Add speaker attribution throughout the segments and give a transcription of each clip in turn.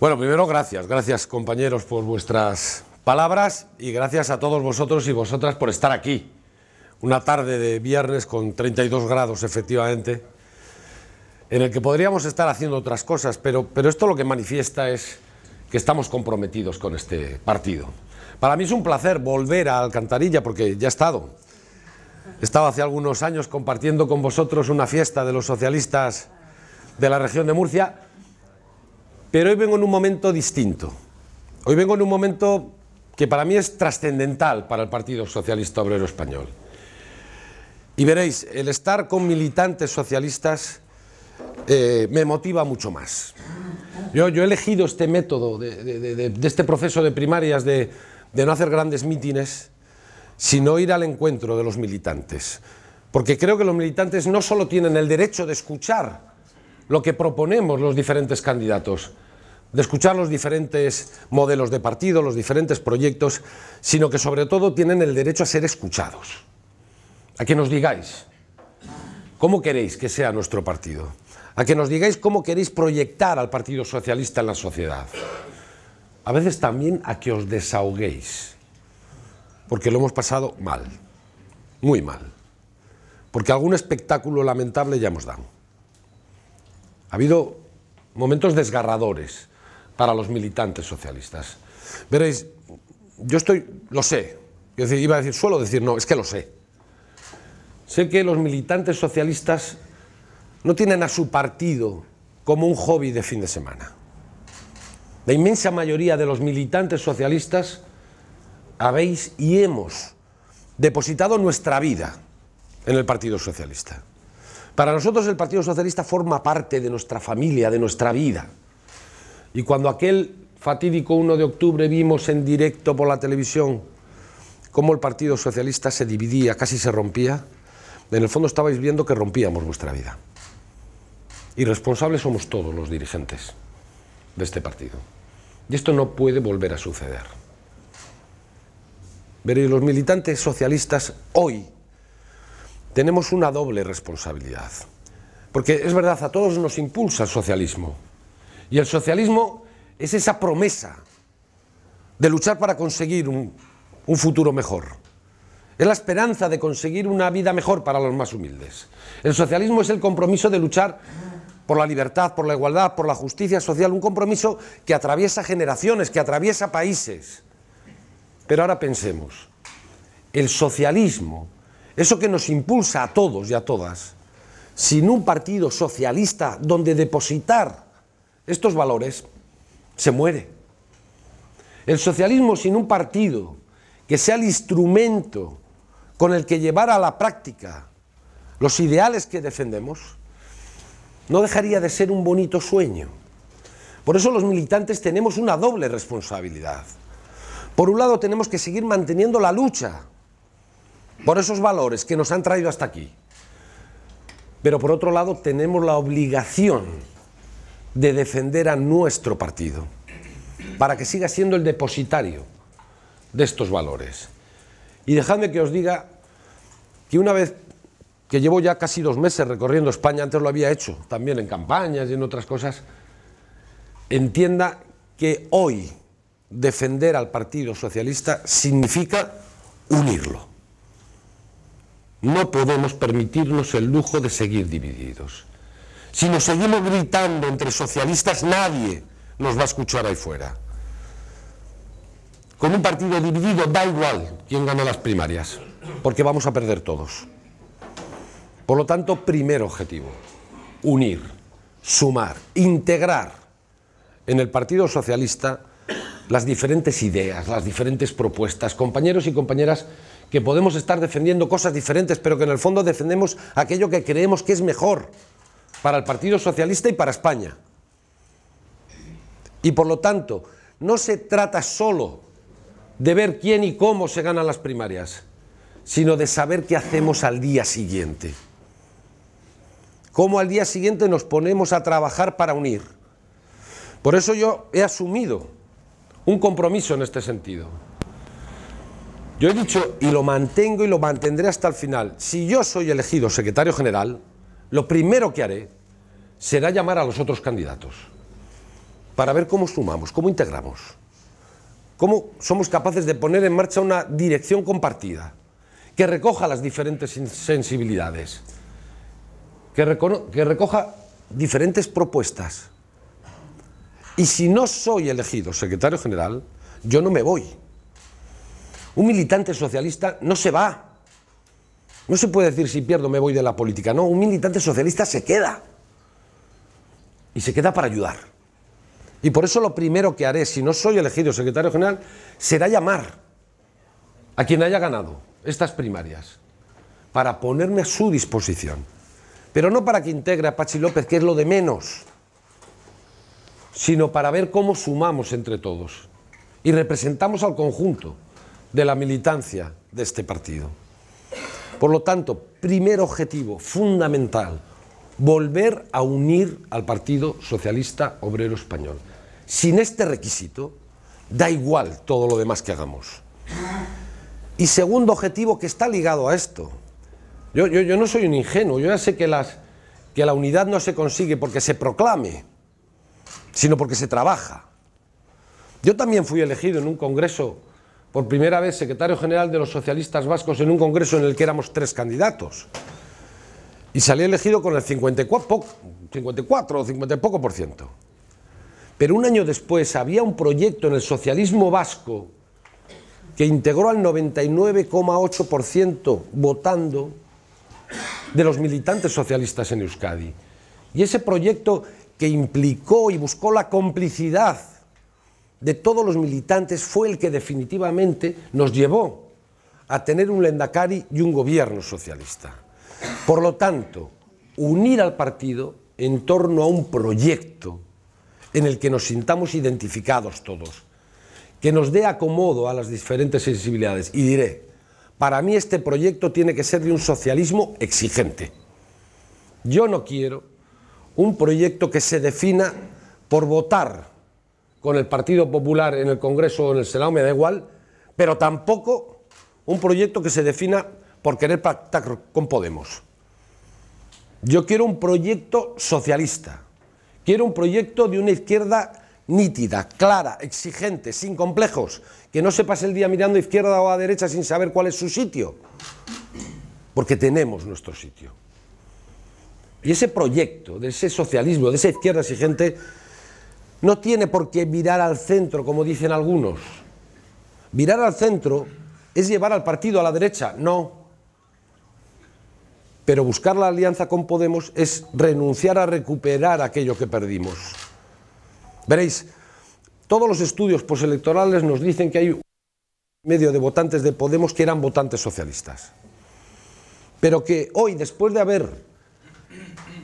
Speaker 1: Bueno, primero gracias, gracias compañeros por vuestras palabras y gracias a todos vosotros y vosotras por estar aquí. Una tarde de viernes con 32 grados efectivamente, en el que podríamos estar haciendo otras cosas, pero, pero esto lo que manifiesta es que estamos comprometidos con este partido. Para mí es un placer volver a Alcantarilla porque ya he estado. He estado hace algunos años compartiendo con vosotros una fiesta de los socialistas de la región de Murcia pero hoy vengo en un momento distinto. Hoy vengo en un momento que para mí es trascendental para el Partido Socialista Obrero Español. Y veréis, el estar con militantes socialistas eh, me motiva mucho más. Yo, he elegido este método de, de este proceso de primarias de, no hacer grandes mítines, sino ir al encuentro de los militantes. Porque creo que los militantes no solo tienen el derecho de escuchar lo que proponemos los diferentes candidatos, de escuchar los diferentes modelos de partido, los diferentes proyectos, sino que sobre todo tienen el derecho a ser escuchados, a que nos digáis cómo queréis que sea nuestro partido, a que nos digáis cómo queréis proyectar al Partido Socialista en la sociedad, a veces también a que os desahoguéis, porque lo hemos pasado mal, muy mal, porque algún espectáculo lamentable ya hemos dado. Ha habido momentos desgarradores para los militantes socialistas. Veréis, yo estoy, lo sé, yo iba a decir, suelo decir, no, es que lo sé. Sé que los militantes socialistas no tienen a su partido como un hobby de fin de semana. La inmensa mayoría de los militantes socialistas habéis y hemos depositado nuestra vida en el Partido Socialista. Para nosotros el Partido Socialista forma parte de nuestra familia, de nuestra vida. Y cuando aquel fatídico 1 de octubre vimos en directo por la televisión cómo el Partido Socialista se dividía, casi se rompía, en el fondo estabais viendo que rompíamos vuestra vida. Y responsables somos todos los dirigentes de este partido. Y esto no puede volver a suceder. Veréis, los militantes socialistas hoy tenemos una doble responsabilidad. Porque es verdad, a todos nos impulsa el socialismo. Y el socialismo es esa promesa de luchar para conseguir un, futuro mejor. Es la esperanza de conseguir una vida mejor para los más humildes. El socialismo es el compromiso de luchar por la libertad, por la igualdad, por la justicia social, un compromiso que atraviesa generaciones, que atraviesa países. Pero ahora pensemos, el socialismo eso que nos impulsa a todos y a todas, sin un partido socialista donde depositar estos valores, se muere. El socialismo sin un partido que sea el instrumento con el que llevar a la práctica los ideales que defendemos, no dejaría de ser un bonito sueño. Por eso los militantes tenemos una doble responsabilidad. Por un lado tenemos que seguir manteniendo la lucha por esos valores que nos han traído hasta aquí. Pero por otro lado tenemos la obligación de defender a nuestro partido para que siga siendo el depositario de estos valores. Y dejadme que os diga que una vez que llevo ya casi dos meses recorriendo España, antes lo había hecho también en campañas y en otras cosas, entienda que hoy defender al Partido Socialista significa unirlo. No podemos permitirnos el lujo de seguir divididos. Si nos seguimos gritando entre socialistas, nadie nos va a escuchar ahí fuera. Con un partido dividido da igual quién gana las primarias, porque vamos a perder todos. Por lo tanto, primer objetivo, unir, sumar, integrar en el Partido Socialista las diferentes ideas, las diferentes propuestas. Compañeros y compañeras, que podemos estar defendiendo cosas diferentes, pero que en el fondo defendemos aquello que creemos que es mejor para el Partido Socialista y para España. Y por lo tanto, no se trata solo de ver quién y cómo se ganan las primarias, sino de saber qué hacemos al día siguiente. Cómo al día siguiente nos ponemos a trabajar para unir. Por eso yo he asumido un compromiso en este sentido. Yo he dicho, y lo mantengo y lo mantendré hasta el final, si yo soy elegido secretario general, lo primero que haré será llamar a los otros candidatos para ver cómo sumamos, cómo integramos, cómo somos capaces de poner en marcha una dirección compartida que recoja las diferentes sensibilidades, que, que recoja diferentes propuestas. Y si no soy elegido secretario general, yo no me voy. Un militante socialista no se va. No se puede decir si pierdo me voy de la política. No, un militante socialista se queda. Y se queda para ayudar. Y por eso lo primero que haré, si no soy elegido secretario general, será llamar a quien haya ganado estas primarias para ponerme a su disposición. Pero no para que integre a Pachi López, que es lo de menos, sino para ver cómo sumamos entre todos y representamos al conjunto de la militancia de este partido. Por lo tanto, primer objetivo fundamental, volver a unir al Partido Socialista Obrero Español. Sin este requisito, da igual todo lo demás que hagamos. Y segundo objetivo que está ligado a esto. Yo, yo, yo no soy un ingenuo, yo ya sé que, las, que la unidad no se consigue porque se proclame, sino porque se trabaja. Yo también fui elegido en un congreso por primera vez secretario general de los socialistas vascos en un congreso en el que éramos tres candidatos. Y salí elegido con el 54, 54 o 50 y poco por ciento. Pero un año después había un proyecto en el socialismo vasco que integró al 99,8% votando de los militantes socialistas en Euskadi. Y ese proyecto que implicó y buscó la complicidad de todos los militantes fue el que definitivamente nos llevó a tener un Lendakari y un gobierno socialista. Por lo tanto, unir al partido en torno a un proyecto en el que nos sintamos identificados todos, que nos dé acomodo a las diferentes sensibilidades. Y diré, para mí este proyecto tiene que ser de un socialismo exigente. Yo no quiero un proyecto que se defina por votar con el Partido Popular en el Congreso o en el Senado, me da igual, pero tampoco un proyecto que se defina por querer pactar con Podemos. Yo quiero un proyecto socialista, quiero un proyecto de una izquierda nítida, clara, exigente, sin complejos, que no se pase el día mirando a izquierda o a derecha sin saber cuál es su sitio, porque tenemos nuestro sitio. Y ese proyecto, de ese socialismo, de esa izquierda exigente, no tiene por qué mirar al centro, como dicen algunos. mirar al centro es llevar al partido a la derecha, no. Pero buscar la alianza con Podemos es renunciar a recuperar aquello que perdimos. Veréis, todos los estudios postelectorales nos dicen que hay un medio de votantes de Podemos que eran votantes socialistas. Pero que hoy, después de haber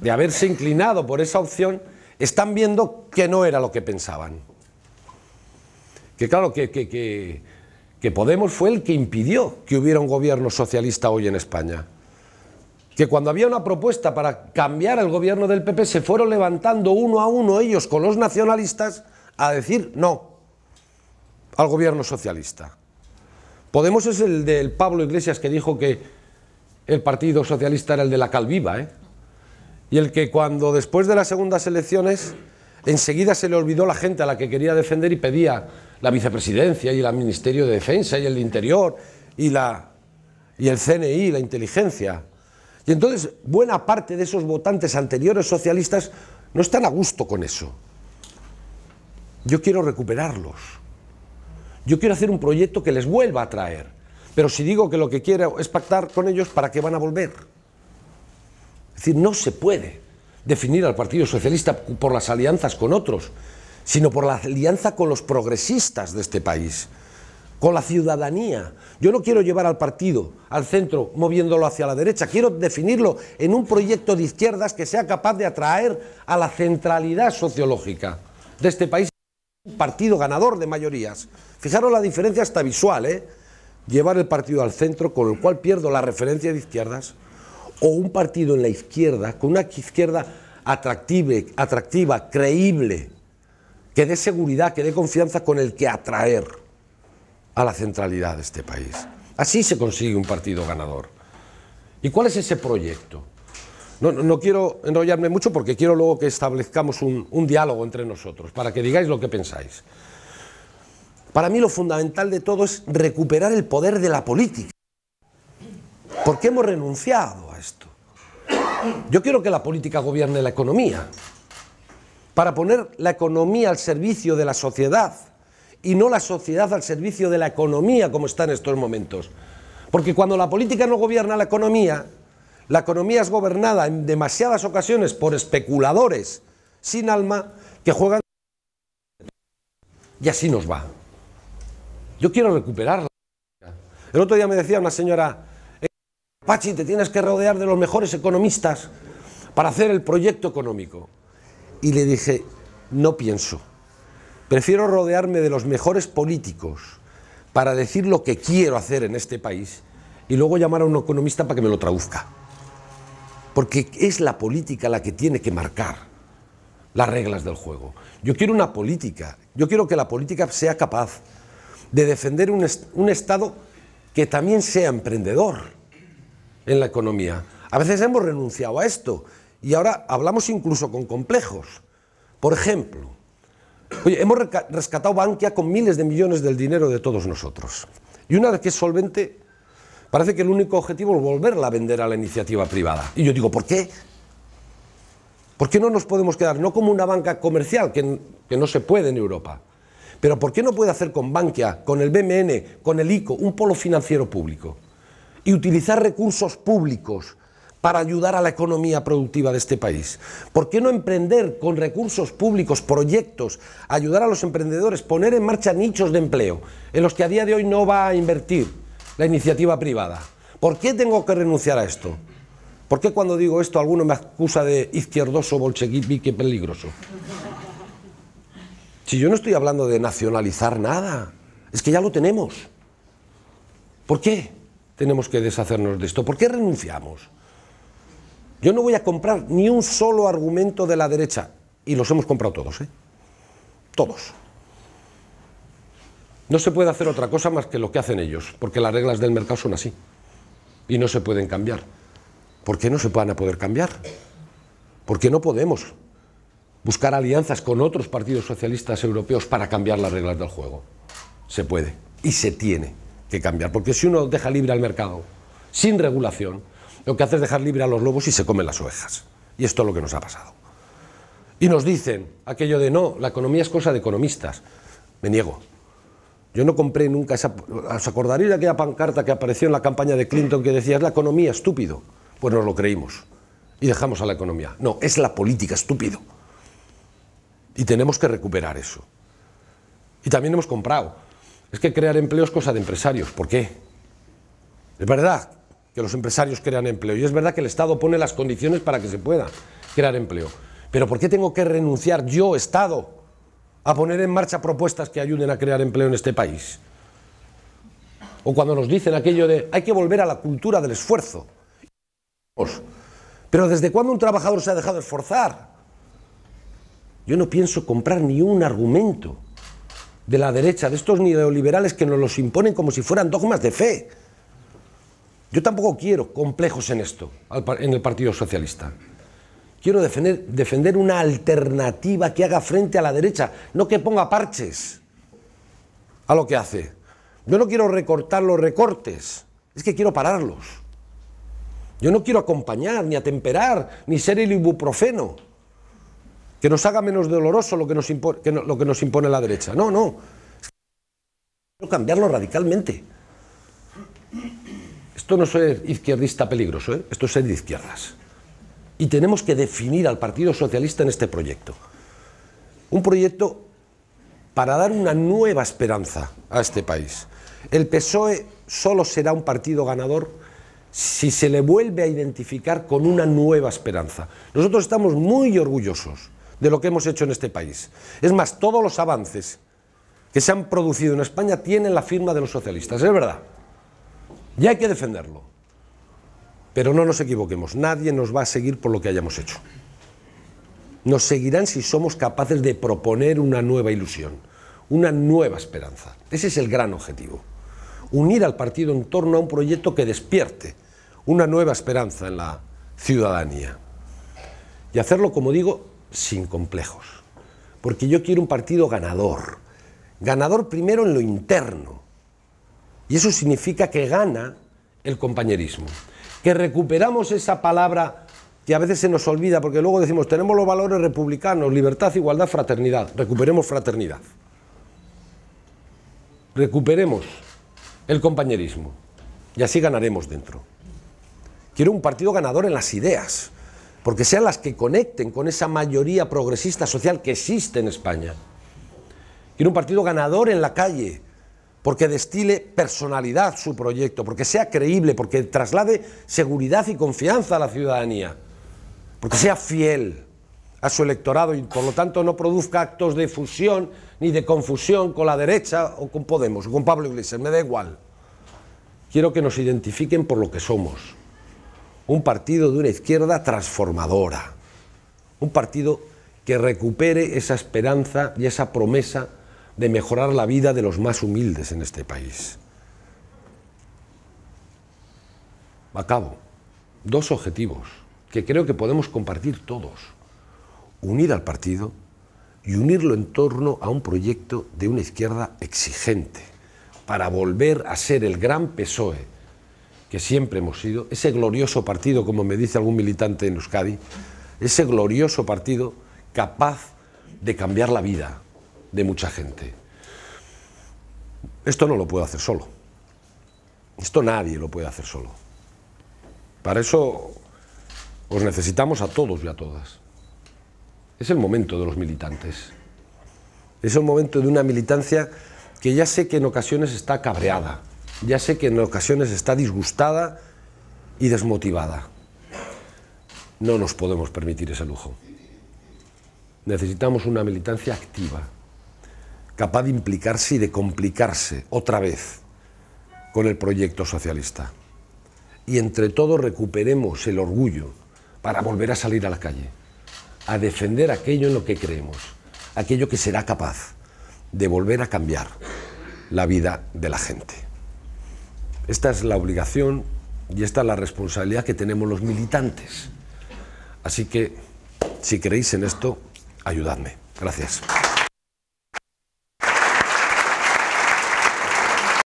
Speaker 1: de haberse inclinado por esa opción, están viendo que no era lo que pensaban. Que claro, que, que, Podemos fue el que impidió que hubiera un gobierno socialista hoy en España que cuando había una propuesta para cambiar el gobierno del PP, se fueron levantando uno a uno ellos con los nacionalistas a decir no al gobierno socialista. Podemos es el del Pablo Iglesias que dijo que el Partido Socialista era el de la calviva, ¿eh? y el que cuando después de las segundas elecciones enseguida se le olvidó la gente a la que quería defender y pedía la vicepresidencia y el Ministerio de Defensa y el Interior y, el CNI, la inteligencia. Y entonces buena parte de esos votantes anteriores socialistas no están a gusto con eso. Yo quiero recuperarlos. Yo quiero hacer un proyecto que les vuelva a traer. Pero si digo que lo que quiero es pactar con ellos, ¿para qué van a volver? Es decir, no se puede definir al Partido Socialista por las alianzas con otros, sino por la alianza con los progresistas de este país, con la ciudadanía. Yo no quiero llevar al partido al centro moviéndolo hacia la derecha, quiero definirlo en un proyecto de izquierdas que sea capaz de atraer a la centralidad sociológica de este país, un partido ganador de mayorías. Fijaros la diferencia hasta visual, ¿eh? llevar el partido al centro, con el cual pierdo la referencia de izquierdas o un partido en la izquierda, con una izquierda atractiva, creíble, que dé seguridad, que dé confianza con el que atraer a la centralidad de este país. Así se consigue un partido ganador. ¿Y cuál es ese proyecto? No, quiero enrollarme mucho porque quiero luego que establezcamos un, un diálogo entre nosotros, para que digáis lo que pensáis. Para mí lo fundamental de todo es recuperar el poder de la política. Porque hemos renunciado esto. Yo quiero que la política gobierne la economía, para poner la economía al servicio de la sociedad y no la sociedad al servicio de la economía como está en estos momentos. Porque cuando la política no gobierna la economía, la economía es gobernada en demasiadas ocasiones por especuladores sin alma que juegan y así nos va. Yo quiero recuperarla. El otro día me decía una señora Pachi, te tienes que rodear de los mejores economistas para hacer el proyecto económico. Y le dije, no pienso. Prefiero rodearme de los mejores políticos para decir lo que quiero hacer en este país y luego llamar a un economista para que me lo traduzca. Porque es la política la que tiene que marcar las reglas del juego. Yo quiero una política, yo quiero que la política sea capaz de defender un, un Estado que también sea emprendedor en la economía. A veces hemos renunciado a esto y ahora hablamos incluso con complejos. Por ejemplo, oye, hemos rescatado Bankia con miles de millones del dinero de todos nosotros. Y una vez que es solvente, parece que el único objetivo es volverla a vender a la iniciativa privada. Y yo digo, ¿por qué? ¿Por qué no nos podemos quedar, no como una banca comercial, que, que no se puede en Europa, pero ¿por qué no puede hacer con Bankia, con el BMN, con el ICO, un polo financiero público? y utilizar recursos públicos para ayudar a la economía productiva de este país? ¿Por qué no emprender con recursos públicos, proyectos, ayudar a los emprendedores, poner en marcha nichos de empleo en los que a día de hoy no va a invertir la iniciativa privada? ¿Por qué tengo que renunciar a esto? ¿Por qué cuando digo esto alguno me acusa de izquierdoso, bolchevique, peligroso? Si yo no estoy hablando de nacionalizar nada, es que ya lo tenemos. ¿Por qué? tenemos que deshacernos de esto. ¿Por qué renunciamos? Yo no voy a comprar ni un solo argumento de la derecha, y los hemos comprado todos, ¿eh? Todos. No se puede hacer otra cosa más que lo que hacen ellos, porque las reglas del mercado son así, y no se pueden cambiar. ¿Por qué no se van a poder cambiar? Porque no podemos buscar alianzas con otros partidos socialistas europeos para cambiar las reglas del juego. Se puede, y se tiene que cambiar, porque si uno deja libre al mercado sin regulación, lo que hace es dejar libre a los lobos y se comen las ovejas. Y esto es lo que nos ha pasado. Y nos dicen aquello de no, la economía es cosa de economistas. Me niego. Yo no compré nunca esa. ¿Os acordaréis de aquella pancarta que apareció en la campaña de Clinton que decía es la economía, estúpido? Pues nos lo creímos y dejamos a la economía. No, es la política, estúpido. Y tenemos que recuperar eso. Y también hemos comprado es que crear empleo es cosa de empresarios. ¿Por qué? Es verdad que los empresarios crean empleo y es verdad que el Estado pone las condiciones para que se pueda crear empleo. Pero ¿por qué tengo que renunciar yo, Estado, a poner en marcha propuestas que ayuden a crear empleo en este país? O cuando nos dicen aquello de hay que volver a la cultura del esfuerzo. Pero ¿desde cuándo un trabajador se ha dejado esforzar? Yo no pienso comprar ni un argumento de la derecha, de estos neoliberales que nos los imponen como si fueran dogmas de fe. Yo tampoco quiero complejos en esto, en el Partido Socialista. Quiero defender, defender una alternativa que haga frente a la derecha, no que ponga parches a lo que hace. Yo no quiero recortar los recortes, es que quiero pararlos. Yo no quiero acompañar, ni atemperar, ni ser el ibuprofeno que nos haga menos doloroso lo que nos, impone, que la derecha. No, no. Quiero cambiarlo radicalmente. Esto no es izquierdista peligroso, ¿eh? esto es de izquierdas. Y tenemos que definir al Partido Socialista en este proyecto. Un proyecto para dar una nueva esperanza a este país. El PSOE solo será un partido ganador si se le vuelve a identificar con una nueva esperanza. Nosotros estamos muy orgullosos de lo que hemos hecho en este país. Es más, todos los avances que se han producido en España tienen la firma de los socialistas, es verdad. Y hay que defenderlo. Pero no nos equivoquemos, nadie nos va a seguir por lo que hayamos hecho. Nos seguirán si somos capaces de proponer una nueva ilusión, una nueva esperanza. Ese es el gran objetivo. Unir al partido en torno a un proyecto que despierte una nueva esperanza en la ciudadanía. Y hacerlo, como digo, sin complejos. Porque yo quiero un partido ganador. Ganador primero en lo interno. Y eso significa que gana el compañerismo. Que recuperamos esa palabra que a veces se nos olvida porque luego decimos, tenemos los valores republicanos, libertad, igualdad, fraternidad. Recuperemos fraternidad. Recuperemos el compañerismo. Y así ganaremos dentro. Quiero un partido ganador en las ideas porque sean las que conecten con esa mayoría progresista social que existe en España. Quiero un partido ganador en la calle, porque destile personalidad su proyecto, porque sea creíble, porque traslade seguridad y confianza a la ciudadanía, porque sea fiel a su electorado y por lo tanto no produzca actos de fusión ni de confusión con la derecha o con Podemos o con Pablo Iglesias, me da igual. Quiero que nos identifiquen por lo que somos un partido de una izquierda transformadora, un partido que recupere esa esperanza y esa promesa de mejorar la vida de los más humildes en este país. Acabo. Dos objetivos que creo que podemos compartir todos. Unir al partido y unirlo en torno a un proyecto de una izquierda exigente para volver a ser el gran PSOE que siempre hemos sido, ese glorioso partido, como me dice algún militante en Euskadi, ese glorioso partido capaz de cambiar la vida de mucha gente. Esto no lo puedo hacer solo. Esto nadie lo puede hacer solo. Para eso os necesitamos a todos y a todas. Es el momento de los militantes. Es el momento de una militancia que ya sé que en ocasiones está cabreada, ya sé que en ocasiones está disgustada y desmotivada. No nos podemos permitir ese lujo. Necesitamos una militancia activa, capaz de implicarse y de complicarse otra vez con el proyecto socialista. Y entre todos recuperemos el orgullo para volver a salir a la calle, a defender aquello en lo que creemos, aquello que será capaz de volver a cambiar la vida de la gente. Esta es la obligación y esta es la responsabilidad que tenemos los militantes. Así que, si creéis en esto, ayudadme. Gracias.